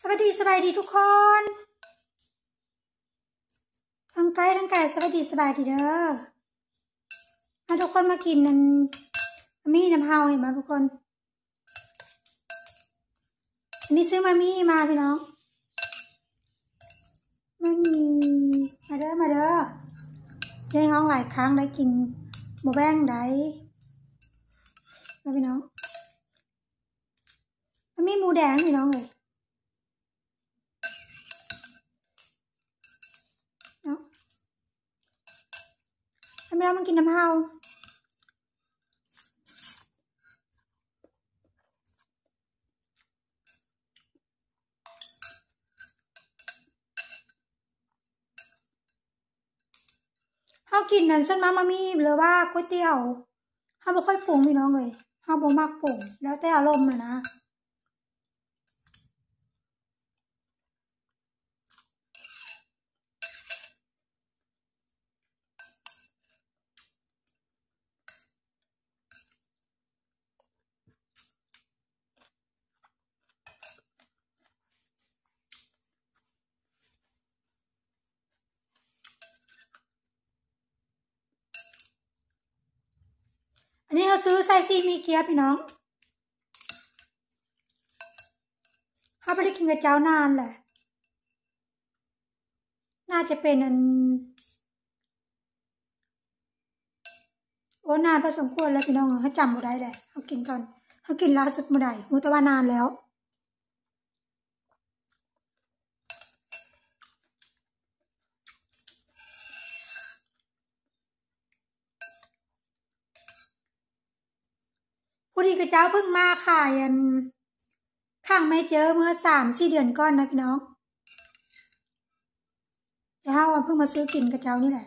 สวัสดี สบายดีทุกคนทั้งกายทั้งกายสวัสดีสบายดีเด้อมาทุกคนมากินนันมีน้ำเฮาเห็นไหมทุกคนอันนี้ซื้อมามีมาพี่น้องมามีมาเด้อ มาเด้อได้ห้องหลายครั้งได้กินโมแบ้งได้มาพี่น้องมัมีหมูแดงพี่น้องเลยแล้วมนกินน้ำเฮาเฮากินนั่นส่วนมามามีหรือว่าก๋วยเตี๋ยวเฮาบ่ค่อยปรุงพี่น้องเลยเฮาบ่มากปรุงแล้วแต่อารมณ์อะนะนี้เราซื้อไส้ซี่มีเกียวพี่น้อง เขาไม่ได้กินกับเจ้านานแหละ น่าจะเป็นอัน โอ้นานพอสมควรแล้วพี่น้องเขาจำมาได้แหละเขากินตอน เขากินล่าสุดมาได้หูแต่ว่านานแล้วผู้ดีกระเจ้าเพิ่งมาค่ะยัน ข้างไม่เจอเมื่อสามสี่เดือนก่อนนะพี่น้องแต่ห้าวันเพิ่งมาซื้อกินกระเจ้านี่แหละ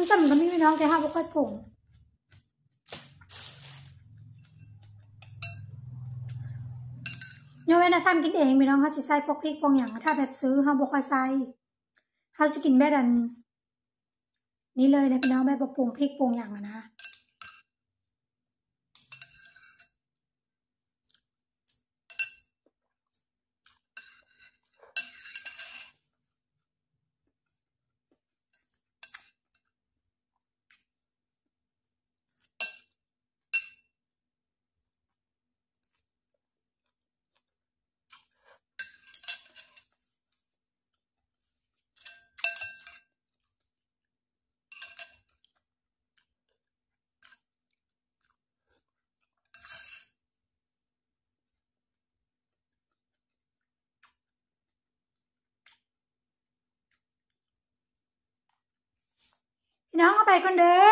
มันซ้ำก็มีพี่น้องแต่ห้าบุกค่อยปุงยกเว้นนะท่านกินเองพี่น้องเขาจะใส่พวกพริกพวกอย่างถ้าแบบซื้อเขาบุกค่อใส่เขาจะกินแบบนั้นนี่เลยนะพี่น้องแบบปรุงพริกปรุงอย่างนะน้องเอาไปก่อนเด้อ